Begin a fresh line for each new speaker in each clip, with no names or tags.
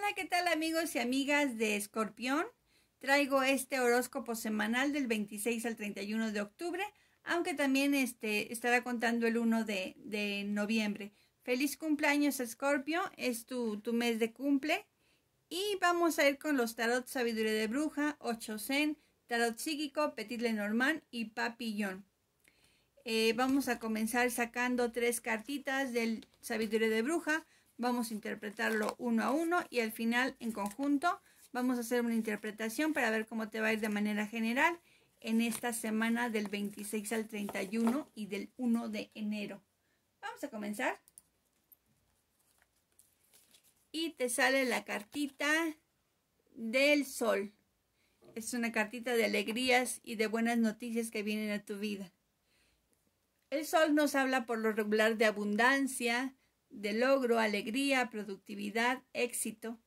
Hola, ¿qué tal amigos y amigas de Escorpión? Traigo este horóscopo semanal del 26 al 31 de octubre, aunque también este, estará contando el 1 de, noviembre. Feliz cumpleaños Escorpio, es tu, tu, mes de cumple. Y vamos a ir con los tarot Sabiduría de Bruja, 8 Tarot Psíquico, Petit Lenormand y Papillón. Eh, vamos a comenzar sacando tres cartitas del Sabiduría de Bruja vamos a interpretarlo uno a uno y al final en conjunto vamos a hacer una interpretación para ver cómo te va a ir de manera general en esta semana del 26 al 31 y del 1 de enero. Vamos a comenzar. Y te sale la cartita del sol. Es una cartita de alegrías y de buenas noticias que vienen a tu vida. El sol nos habla por lo regular de abundancia, de logro, alegría, productividad, éxito,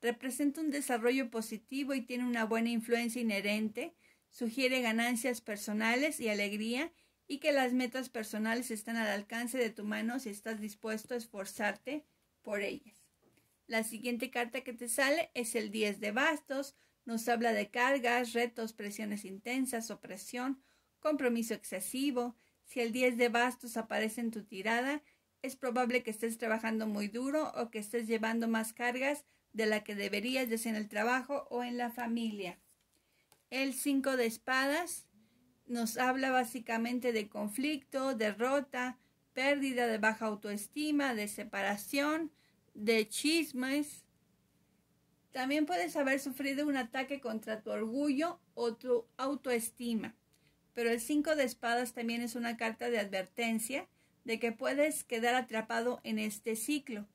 representa un desarrollo positivo y tiene una buena influencia inherente, sugiere ganancias personales y alegría y que las metas personales están al alcance de tu mano si estás dispuesto a esforzarte por ellas. La siguiente carta que te sale es el 10 de bastos, nos habla de cargas, retos, presiones intensas, opresión, compromiso excesivo. Si el 10 de bastos aparece en tu tirada, es probable que estés trabajando muy duro o que estés llevando más cargas de la que deberías, ya sea en el trabajo o en la familia. El 5 de espadas nos habla básicamente de conflicto, derrota, pérdida de baja autoestima, de separación, de chismes. También puedes haber sufrido un ataque contra tu orgullo o tu autoestima. Pero el 5 de espadas también es una carta de advertencia de que puedes quedar atrapado en este ciclo.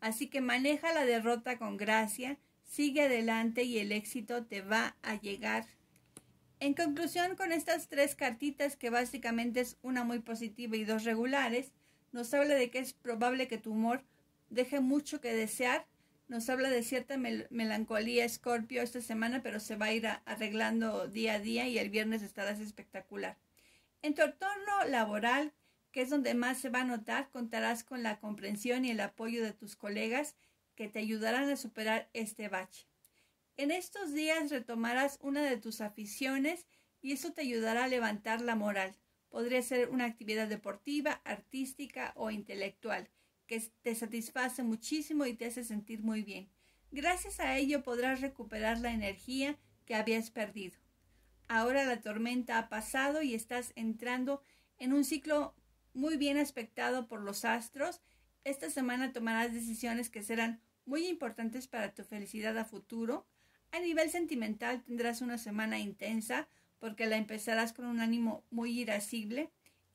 Así que maneja la derrota con gracia, sigue adelante y el éxito te va a llegar. En conclusión, con estas tres cartitas, que básicamente es una muy positiva y dos regulares, nos habla de que es probable que tu humor deje mucho que desear, nos habla de cierta melancolía Escorpio esta semana, pero se va a ir arreglando día a día y el viernes estarás espectacular. En tu entorno laboral, que es donde más se va a notar, contarás con la comprensión y el apoyo de tus colegas que te ayudarán a superar este bache. En estos días retomarás una de tus aficiones y eso te ayudará a levantar la moral. Podría ser una actividad deportiva, artística o intelectual, que te satisface muchísimo y te hace sentir muy bien. Gracias a ello podrás recuperar la energía que habías perdido. Ahora la tormenta ha pasado y estás entrando en un ciclo muy bien aspectado por los astros, esta semana tomarás decisiones que serán muy importantes para tu felicidad a futuro. A nivel sentimental tendrás una semana intensa porque la empezarás con un ánimo muy irascible.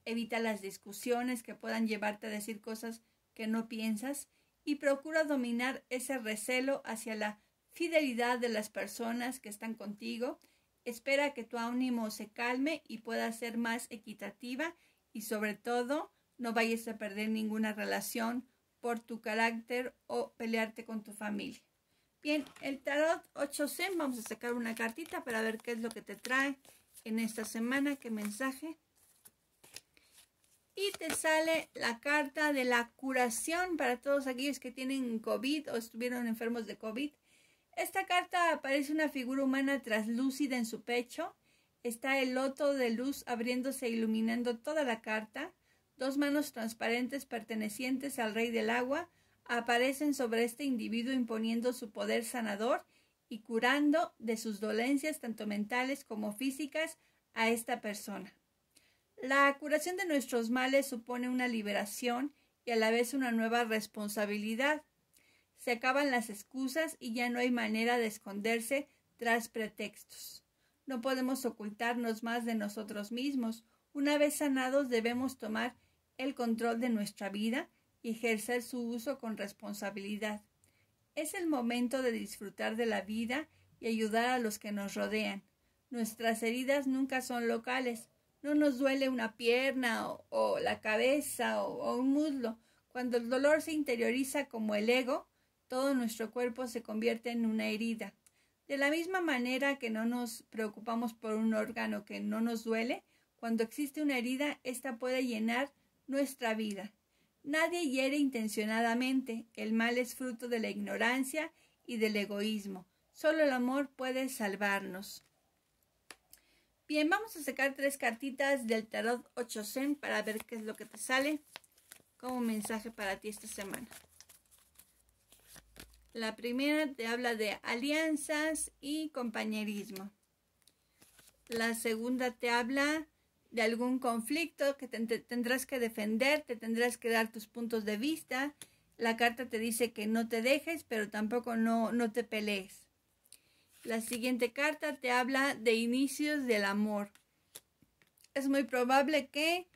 Evita las discusiones que puedan llevarte a decir cosas que no piensas y procura dominar ese recelo hacia la fidelidad de las personas que están contigo. Espera que tu ánimo se calme y pueda ser más equitativa y sobre todo no vayas a perder ninguna relación por tu carácter o pelearte con tu familia. Bien, el tarot 8C, vamos a sacar una cartita para ver qué es lo que te trae en esta semana, qué mensaje. Y te sale la carta de la curación para todos aquellos que tienen COVID o estuvieron enfermos de COVID. Esta carta aparece una figura humana traslúcida en su pecho está el loto de luz abriéndose e iluminando toda la carta. Dos manos transparentes pertenecientes al rey del agua aparecen sobre este individuo imponiendo su poder sanador y curando de sus dolencias tanto mentales como físicas a esta persona. La curación de nuestros males supone una liberación y a la vez una nueva responsabilidad. Se acaban las excusas y ya no hay manera de esconderse tras pretextos. No podemos ocultarnos más de nosotros mismos. Una vez sanados debemos tomar el control de nuestra vida y ejercer su uso con responsabilidad. Es el momento de disfrutar de la vida y ayudar a los que nos rodean. Nuestras heridas nunca son locales. No nos duele una pierna o, la cabeza o un muslo. Cuando el dolor se interioriza como el ego, todo nuestro cuerpo se convierte en una herida. De la misma manera que no nos preocupamos por un órgano que no nos duele, cuando existe una herida, ésta puede llenar nuestra vida. Nadie hiere intencionadamente, el mal es fruto de la ignorancia y del egoísmo. Solo el amor puede salvarnos. Bien, vamos a sacar tres cartitas del tarot 8 para ver qué es lo que te sale como mensaje para ti esta semana. La primera te habla de alianzas y compañerismo. La segunda te habla de algún conflicto que tendrás que defender, te tendrás que dar tus puntos de vista. La carta te dice que no te dejes, pero tampoco no, no te pelees. La siguiente carta te habla de inicios del amor. Es muy probable que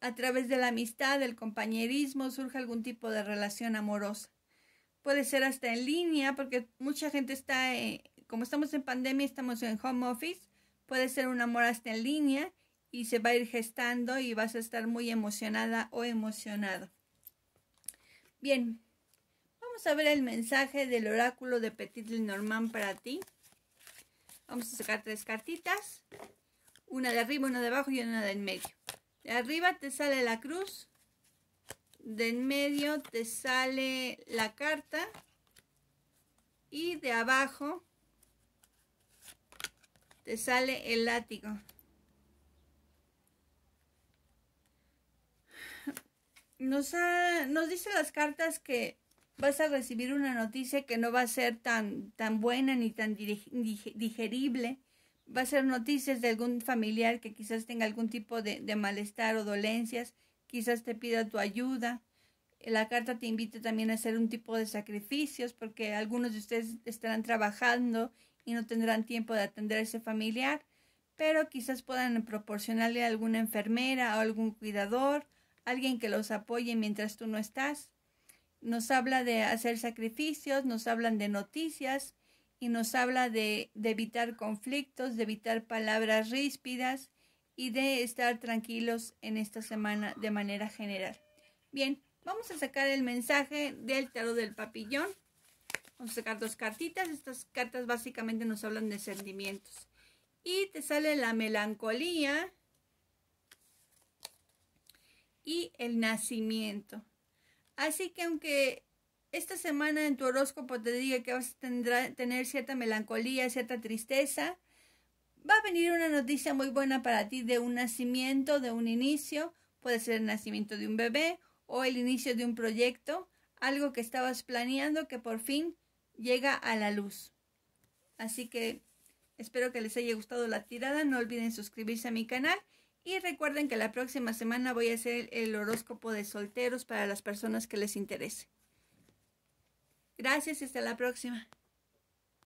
a través de la amistad, del compañerismo, surja algún tipo de relación amorosa puede ser hasta en línea, porque mucha gente está, eh, como estamos en pandemia, estamos en home office, puede ser un amor hasta en línea y se va a ir gestando y vas a estar muy emocionada o emocionado. Bien, vamos a ver el mensaje del oráculo de Petit Lenormand para ti. Vamos a sacar tres cartitas, una de arriba, una de abajo y una de en medio. De arriba te sale la cruz, de en medio te sale la carta y de abajo te sale el látigo. Nos, dice las cartas que vas a recibir una noticia que no va a ser tan, buena ni tan digerible. Va a ser noticias de algún familiar que quizás tenga algún tipo de malestar o dolencias quizás te pida tu ayuda. La carta te invita también a hacer un tipo de sacrificios porque algunos de ustedes estarán trabajando y no tendrán tiempo de atender a ese familiar, pero quizás puedan proporcionarle a alguna enfermera o algún cuidador, alguien que los apoye mientras tú no estás. Nos habla de hacer sacrificios, nos hablan de noticias y nos habla de, de evitar conflictos, de evitar palabras ríspidas y de estar tranquilos en esta semana de manera general. Bien, vamos a sacar el mensaje del tarot del papillón. Vamos a sacar dos cartitas. Estas cartas básicamente nos hablan de sentimientos. Y te sale la melancolía y el nacimiento. Así que aunque esta semana en tu horóscopo te diga que vas a tener cierta melancolía, cierta tristeza, Va a venir una noticia muy buena para ti de un nacimiento, de un inicio. Puede ser el nacimiento de un bebé o el inicio de un proyecto, algo que estabas planeando que por fin llega a la luz. Así que espero que les haya gustado la tirada. No olviden suscribirse a mi canal y recuerden que la próxima semana voy a hacer el horóscopo de solteros para las personas que les interese. Gracias y hasta la próxima.